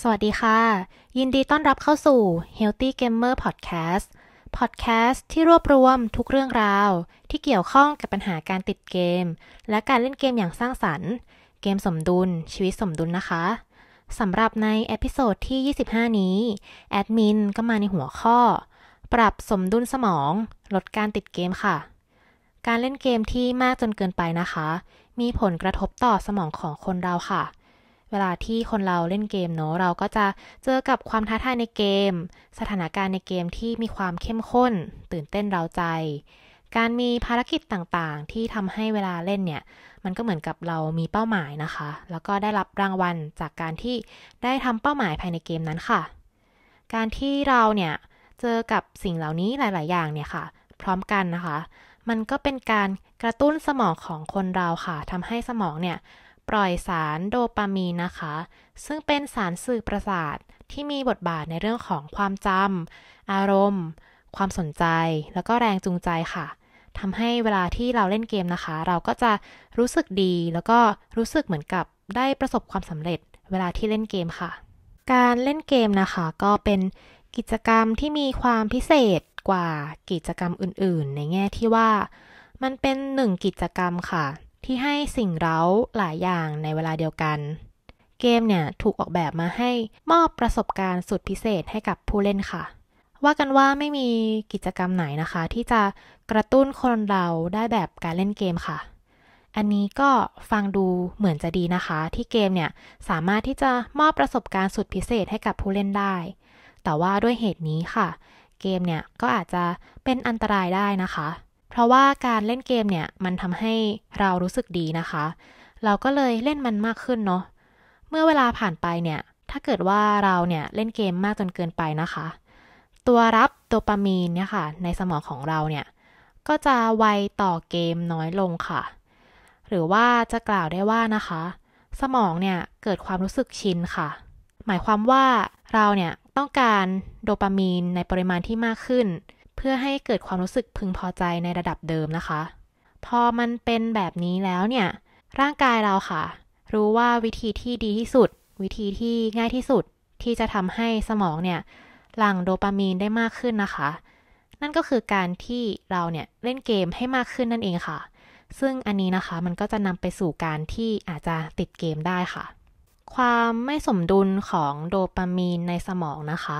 สวัสดีค่ะ ยินดีต้อนรับเข้าสู่ Healthy Gamer Podcast Podcast ที่รวบรวมทุกเรื่องราว ที่เกี่ยวข้องกับปัญหาการติดเกม และการเล่นเกมอย่างสร้างสรรค์ เกมสมดุลชีวิตสมดุลนะคะสำหรับในเอพิโซดที่ 25 นี้แอดมินก็มาในหัวข้อ ปรับสมดุลสมอง ลดการติดเกมค่ะ การเล่นเกมที่มากจนเกินไปนะคะ มีผลกระทบต่อสมองของคนเราค่ะเวลาที่คนเราเล่นเกมเนาะเราก็จะเจอกับความท้าทายในเกม สถานการณ์ในเกมที่มีความเข้มข้น ตื่นเต้นเราใจ การมีภารกิจต่างๆ ที่ทำให้เวลาเล่นเนี่ย มันก็เหมือนกับเรามีเป้าหมายนะคะ แล้วก็ได้รับรางวัลจากการที่ได้ทำเป้าหมายภายในเกมนั้นค่ะ การที่เราเนี่ยเจอกับสิ่งเหล่านี้หลายๆอย่างเนี่ยค่ะ พร้อมกันนะคะ มันก็เป็นการกระตุ้นสมองของคนเราค่ะทำให้สมองเนี่ยปล่อยสารโดปามีนนะคะ ซึ่งเป็นสารสื่อประสาท ที่มีบทบาทในเรื่องของความจำอารมณ์ ความสนใจ แล้วก็แรงจูงใจค่ะทำให้เวลาที่เราเล่นเกมนะคะ เราก็จะรู้สึกดี แล้วก็รู้สึกเหมือนกับได้ประสบความสำเร็จ เวลาที่เล่นเกมค่ะ การเล่นเกมนะคะ ก็เป็นกิจกรรมที่มีความพิเศษกว่ากิจกรรมอื่น ๆ ในแง่ที่ว่ามันเป็นหนึ่งกิจกรรมค่ะที่ให้สิ่งเร้าหลายอย่างในเวลาเดียวกัน เกมเนี่ยถูกออกแบบมาให้มอบประสบการณ์สุดพิเศษให้กับผู้เล่นค่ะ ว่ากันว่าไม่มีกิจกรรมไหนนะคะ ที่จะกระตุ้นคนเราได้แบบการเล่นเกมค่ะ อันนี้ก็ฟังดูเหมือนจะดีนะคะ ที่เกมเนี่ยสามารถที่จะมอบประสบการณ์สุดพิเศษให้กับผู้เล่นได้ แต่ว่าด้วยเหตุนี้ค่ะ เกมเนี่ยก็อาจจะเป็นอันตรายได้นะคะเพราะว่าการเล่นเกมเนี่ยมันทำให้เรารู้สึกดีนะคะ เราก็เลยเล่นมันมากขึ้นเนาะ เมื่อเวลาผ่านไปเนี่ย ถ้าเกิดว่าเราเนี่ยเล่นเกมมากจนเกินไปนะคะ ตัวรับโดปามีนเนี่ยค่ะในสมองของเราเนี่ย ก็จะไวต่อเกมน้อยลงค่ะ หรือว่าจะกล่าวได้ว่านะคะ สมองเนี่ยเกิดความรู้สึกชินค่ะ หมายความว่าเราเนี่ยต้องการโดปามีนในปริมาณที่มากขึ้นพื่อให้เกิดความรู้สึกพึงพอใจในระดับเดิมนะคะ พอมันเป็นแบบนี้แล้วเนี่ย ร่างกายเราค่ะ รู้ว่าวิธีที่ดีที่สุด วิธีที่ง่ายที่สุด ที่จะทำให้สมองเนี่ย หลั่งโดปามีนได้มากขึ้นนะคะ นั่นก็คือการที่เราเนี่ย เล่นเกมให้มากขึ้นนั่นเองค่ะ ซึ่งอันนี้นะคะมันก็จะนำไปสู่การที่อาจจะติดเกมได้ค่ะ ความไม่สมดุลของโดปามีนในสมองนะคะ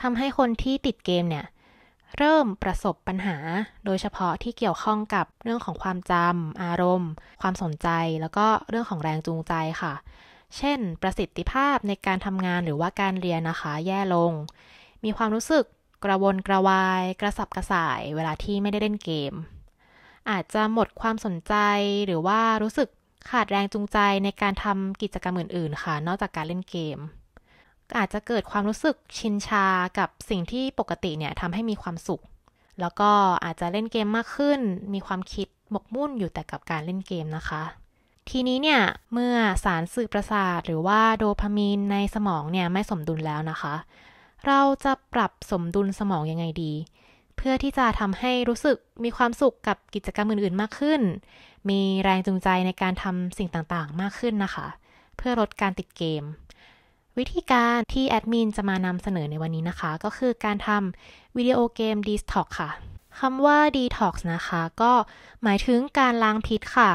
ทำให้คนที่ติดเกมเนี่ยเริ่มประสบปัญหาโดยเฉพาะที่เกี่ยวข้องกับเรื่องของความจำอารมณ์ ความสนใจแล้วก็เรื่องของแรงจูงใจค่ะ เช่นประสิทธิภาพในการทำงานหรือว่าการเรียนนะคะแย่ลง มีความรู้สึกกระวนกระวาย กระสับกระส่าย เวลาที่ไม่ได้เล่นเกม อาจจะหมดความสนใจ หรือว่ารู้สึกขาดแรงจูงใจในการทำกิจกรรมอื่น ๆ ค่ะ นอกจากการเล่นเกมอาจจะเกิดความรู้สึกชินชากับสิ่งที่ปกติเนี่ยทำให้มีความสุข แล้วก็อาจจะเล่นเกมมากขึ้น มีความคิดหมกมุ่นอยู่แต่กับการเล่นเกมนะคะ ทีนี้เนี่ยเมื่อสารสื่อประสาทหรือว่าโดพามีนในสมองเนี่ยไม่สมดุลแล้วนะคะ เราจะปรับสมดุลสมองยังไงดี เพื่อที่จะทำให้รู้สึกมีความสุขกับกิจกรรมอื่นๆมากขึ้น มีแรงจูงใจในการทำสิ่งต่างๆมากขึ้นนะคะ เพื่อลดการติดเกมวิธีการที่แอดมินจะมานำเสนอในวันนี้นะคะ ก็คือการทำวิดีโอเกมดีท็อกค่ะคำว่า ดีท็อกนะคะ ก็หมายถึงการล้างพิษค่ะ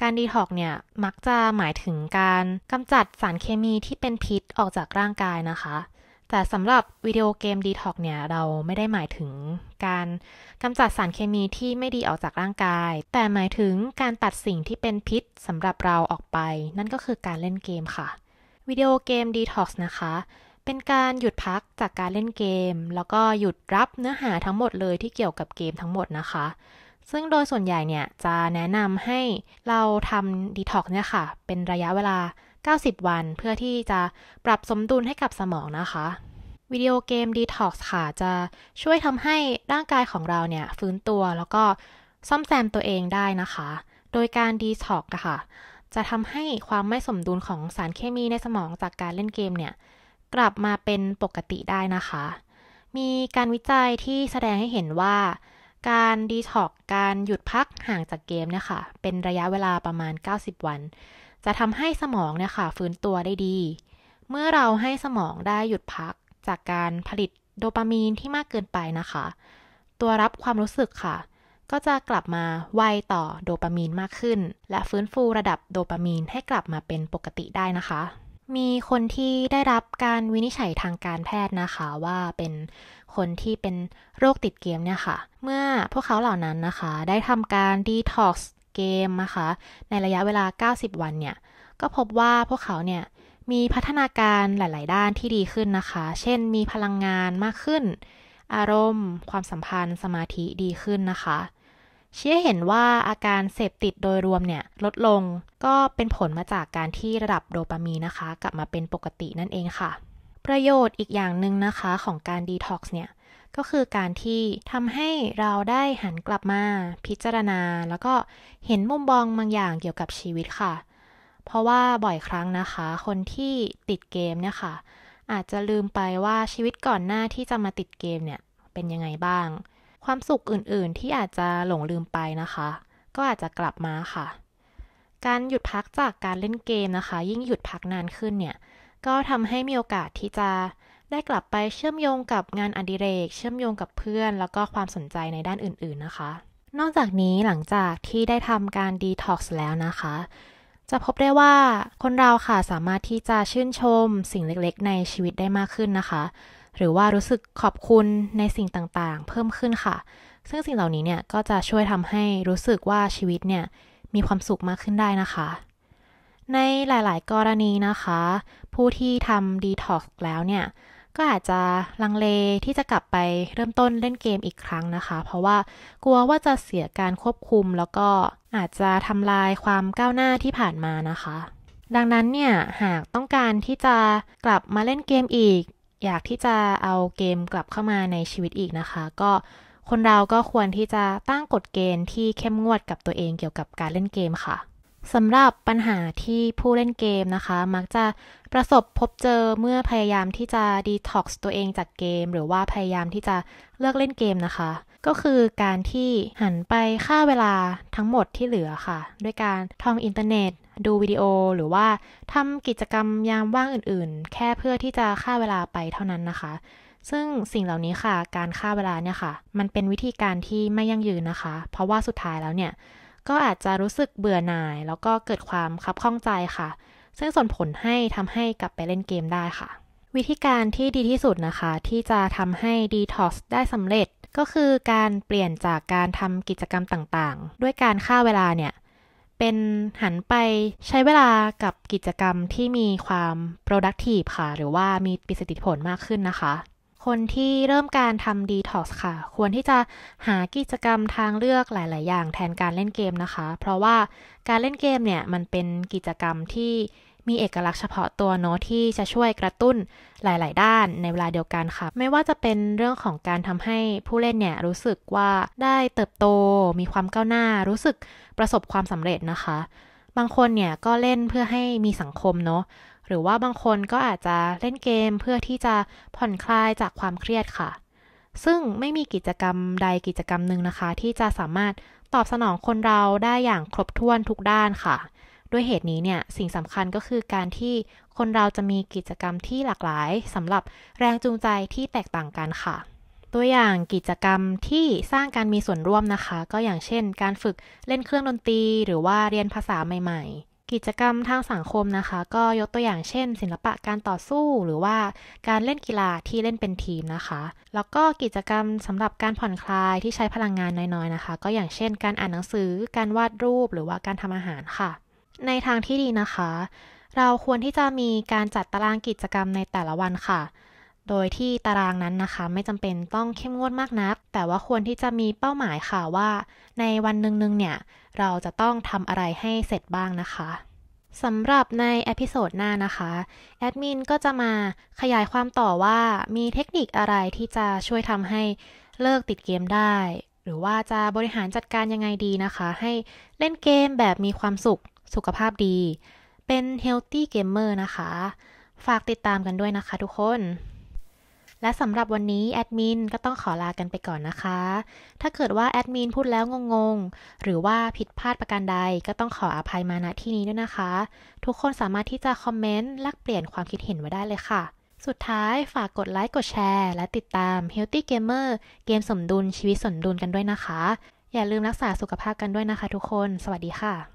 การดีท็อกเนี่ยมักจะหมายถึงการกำจัดสารเคมีที่เป็นพิษ ออกจากร่างกายนะคะ แต่สำหรับวิดีโอเกมดีท็อกเนี่ยเราไม่ได้หมายถึงการกำจัดสารเคมีที่ไม่ดีออกจากร่างกาย แต่หมายถึงการตัดสิ่งที่เป็นพิษสำหรับเราออกไป นั่นก็คือการเล่นเกมค่ะวิดีโอเกมดีท็อกซ์นะคะ เป็นการหยุดพักจากการเล่นเกม แล้วก็หยุดรับเนื้อหาทั้งหมดเลยที่เกี่ยวกับเกมทั้งหมดนะคะ ซึ่งโดยส่วนใหญ่เนี่ยจะแนะนำให้เราทำดีท็อกซ์เนี่ยค่ะ เป็นระยะเวลา 90 วันเพื่อที่จะปรับสมดุลให้กับสมองนะคะ วิดีโอเกมดี็อกซ์ค่ะจะช่วยทำให้ร่างกายของเราเนี่ยฟื้นตัวแล้วก็ซ่อมแซมตัวเองได้นะคะ โดยการดีท็อกซ์ค่ะจะทำให้ความไม่สมดุลของสารเคมีในสมองจากการเล่นเกมเนี่ยกลับมาเป็นปกติได้นะคะ มีการวิจัยที่แสดงให้เห็นว่า การดีท็อกการหยุดพักห่างจากเกมเนี่ยค่ะเป็นระยะเวลาประมาณ 90 วัน จะทำให้สมอง เนี่ยค่ะฟื้นตัวได้ดี เมื่อเราให้สมองได้หยุดพักจากการผลิตโดปามีนที่มากเกินไปนะคะ ตัวรับความรู้สึกค่ะก็จะกลับมาไวต่อโดปามีนมากขึ้น และฟื้นฟูระดับโดปามีนให้กลับมาเป็นปกติได้นะคะ มีคนที่ได้รับการวินิจฉัยทางการแพทย์นะคะ ว่าเป็นคนที่เป็นโรคติดเกมเนี่ยค่ะ เมื่อพวกเขาเหล่านั้นนะคะได้ทำการดีท็อกซ์เกมนะคะในระยะเวลา 90 วันเนี่ย ก็พบว่าพวกเขาเนี่ยมีพัฒนาการหลาย ๆ ด้านที่ดีขึ้นนะคะ เช่น มีพลังงานมากขึ้น อารมณ์ ความสัมพันธ์ สมาธิดีขึ้นนะคะชี้เห็นว่าอาการเสพติดโดยรวมเนี่ยลดลงก็เป็นผลมาจากการที่ระดับโดปามีนนะคะกลับมาเป็นปกตินั่นเองค่ะ ประโยชน์อีกอย่างหนึ่งนะคะของการดีท็อกซ์เนี่ยก็คือการที่ทำให้เราได้หันกลับมาพิจารณา แล้วก็เห็นมุมมองบางอย่างเกี่ยวกับชีวิตค่ะ เพราะว่าบ่อยครั้งนะคะ คนที่ติดเกมเนี่ยค่ะ อาจจะลืมไปว่าชีวิตก่อนหน้าที่จะมาติดเกมเนี่ยเป็นยังไงบ้างความสุขอื่น ๆ ที่อาจจะหลงลืมไปนะคะ ก็อาจจะกลับมาค่ะ การหยุดพักจากการเล่นเกมนะคะ ยิ่งหยุดพักนานขึ้นเนี่ย ก็ทำให้มีโอกาสที่จะได้กลับไปเชื่อมโยงกับงานอดิเรก เชื่อมโยงกับเพื่อนแล้วก็ความสนใจในด้านอื่น ๆ นะคะนอกจากนี้หลังจากที่ได้ทำการดีท็อกซ์แล้วนะคะ จะพบได้ว่าคนเราค่ะสามารถที่จะชื่นชมสิ่งเล็ก ๆ ในชีวิตได้มากขึ้นนะคะหรือว่ารู้สึกขอบคุณในสิ่งต่าง ๆ เพิ่มขึ้นค่ะ ซึ่งสิ่งเหล่านี้เนี่ยก็จะช่วยทำให้รู้สึกว่าชีวิตเนี่ยมีความสุขมากขึ้นได้นะคะ ในหลาย ๆ กรณีนะคะ ผู้ที่ทำดีท็อกแล้วเนี่ยก็อาจจะลังเลที่จะกลับไปเริ่มต้นเล่นเกมอีกครั้งนะคะ เพราะว่ากลัวว่าจะเสียการควบคุมแล้วก็อาจจะทำลายความก้าวหน้าที่ผ่านมานะคะ ดังนั้นเนี่ยหากต้องการที่จะกลับมาเล่นเกมอีกอยากที่จะเอาเกมกลับเข้ามาในชีวิตอีกนะคะ ก็คนเราก็ควรที่จะตั้งกฎเกณฑ์ที่เข้มงวดกับตัวเองเกี่ยวกับการเล่นเกมค่ะสำหรับปัญหาที่ผู้เล่นเกมนะคะ มักจะประสบพบเจอเมื่อพยายามที่จะดีท็อกซ์ตัวเองจากเกม หรือว่าพยายามที่จะเลิกเล่นเกมนะคะ ก็คือการที่หันไปฆ่าเวลาทั้งหมดที่เหลือค่ะ ด้วยการท่องอินเทอร์เน็ตดูวิดีโอหรือว่าทำกิจกรรมยามว่างอื่นๆ แค่เพื่อที่จะฆ่าเวลาไปเท่านั้นนะคะ ซึ่งสิ่งเหล่านี้ค่ะการฆ่าเวลาเนี่ยค่ะ มันเป็นวิธีการที่ไม่ยั่งยืนนะคะ เพราะว่าสุดท้ายแล้วเนี่ย ก็อาจจะรู้สึกเบื่อหน่ายแล้วก็เกิดความคับข้องใจค่ะ ซึ่งส่งผลให้ทำให้กลับไปเล่นเกมได้ค่ะ วิธีการที่ดีที่สุดนะคะ ที่จะทำให้ดีท็อกซ์ได้สำเร็จ ก็คือการเปลี่ยนจากการทำกิจกรรมต่างๆ ด้วยการฆ่าเวลาเนี่ยเป็นหันไปใช้เวลากับกิจกรรมที่มีความ productive ค่ะ หรือว่ามีประสิทธิผลมากขึ้นนะคะ คนที่เริ่มการทำดีท็อกซ์ค่ะ ควรที่จะหากิจกรรมทางเลือกหลาย ๆ อย่างแทนการเล่นเกมนะคะ เพราะว่าการเล่นเกมเนี่ยมันเป็นกิจกรรมที่มีเอกลักษณ์เฉพาะตัวเนาะที่จะช่วยกระตุ้นหลาย ๆ ด้านในเวลาเดียวกันค่ะ ไม่ว่าจะเป็นเรื่องของการทำให้ผู้เล่นเนี่ยรู้สึกว่าได้เติบโต มีความก้าวหน้ารู้สึกประสบความสำเร็จนะคะ บางคนเนี่ยก็เล่นเพื่อให้มีสังคมเนาะหรือว่าบางคนก็อาจจะเล่นเกมเพื่อที่จะผ่อนคลายจากความเครียดค่ะ ซึ่งไม่มีกิจกรรมใดกิจกรรมหนึ่งนะคะ ที่จะสามารถตอบสนองคนเราได้อย่างครบถ้วนทุกด้านค่ะด้วยเหตุนี้เนี่ย สิ่งสำคัญก็คือการที่คนเราจะมีกิจกรรมที่หลากหลายสำหรับแรงจูงใจที่แตกต่างกันค่ะ ตัวอย่างกิจกรรมที่สร้างการมีส่วนร่วมนะคะ ก็อย่างเช่นการฝึกเล่นเครื่องดนตรี หรือว่าเรียนภาษาใหม่ๆ กิจกรรมทางสังคมนะคะ ก็ยกตัวอย่างเช่น ศิลปะการต่อสู้ หรือว่าการเล่นกีฬาที่เล่นเป็นทีมนะคะ แล้วก็กิจกรรมสำหรับการผ่อนคลายที่ใช้พลังงานน้อยๆนะคะ ก็อย่างเช่น การอ่านหนังสือการวาดรูป หรือว่าการทำอาหารค่ะในทางที่ดีนะคะ เราควรที่จะมีการจัดตารางกิจกรรมในแต่ละวันค่ะ โดยที่ตารางนั้นนะคะไม่จำเป็นต้องเข้มงวดมากนัก แต่ว่าควรที่จะมีเป้าหมายค่ะว่า ในวันหนึ่งๆเนี่ยเราจะต้องทำอะไรให้เสร็จบ้างนะคะสำหรับในเอพิโซดหน้านะคะแอดมินก็จะมาขยายความต่อว่ามีเทคนิคอะไรที่จะช่วยทำให้เลิกติดเกมได้ หรือว่าจะบริหารจัดการยังไงดีนะคะ ให้เล่นเกมแบบมีความสุขสุขภาพดี เป็น healthy gamer นะคะ ฝากติดตามกันด้วยนะคะทุกคน และสำหรับวันนี้แอดมินก็ต้องขอลากันไปก่อนนะคะ ถ้าเกิดว่าแอดมินพูดแล้วงงๆ หรือว่าผิดพลาดประการใดก็ต้องขออภัยมาณที่นี้ด้วยนะคะ ทุกคนสามารถที่จะคอมเมนต์แลกเปลี่ยนความคิดเห็นไว้ได้เลยค่ะ สุดท้ายฝากกดไลค์ กดแชร์ และติดตาม Healthy Gamer เกมสมดุลชีวิตสมดุลกันด้วยนะคะ อย่าลืมรักษาสุขภาพกันด้วยนะคะ ทุกคน สวัสดีค่ะ